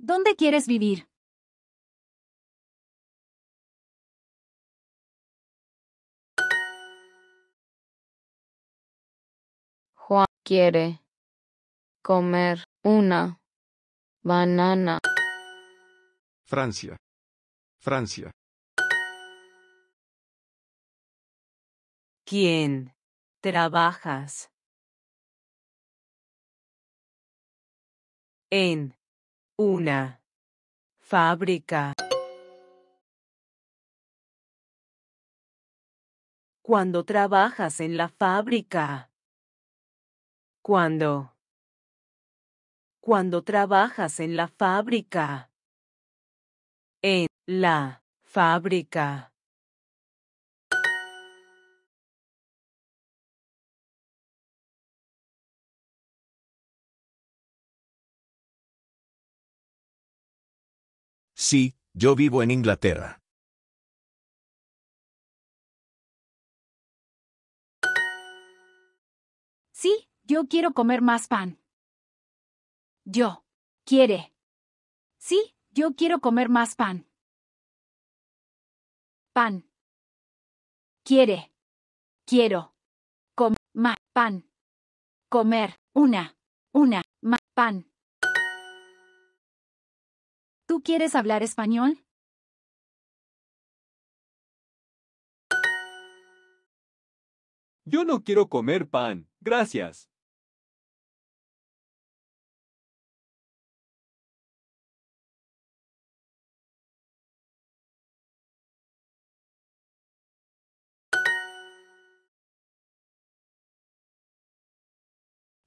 ¿Dónde quieres vivir? Juan quiere comer una banana. Francia. Francia. ¿Quién trabajas? En una. Fábrica. Cuando trabajas en la fábrica. Cuando. Cuando trabajas en la fábrica. En la fábrica. Sí, yo vivo en Inglaterra. Sí, yo quiero comer más pan. Yo. Quiere. Sí, yo quiero comer más pan. Pan. Quiere. Quiero. Com más pan. Comer. Una. Una. más pan. ¿Tú quieres hablar español? Yo no quiero comer pan, gracias.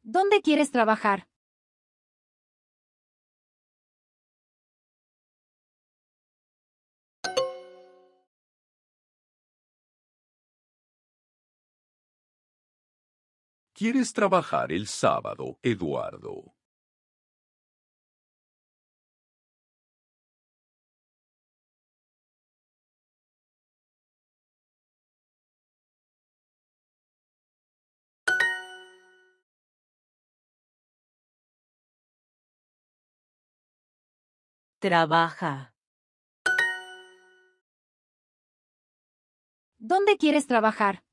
¿Dónde quieres trabajar? quieres trabajar el sábado, Eduardo? Trabaja. ¿Dónde quieres trabajar?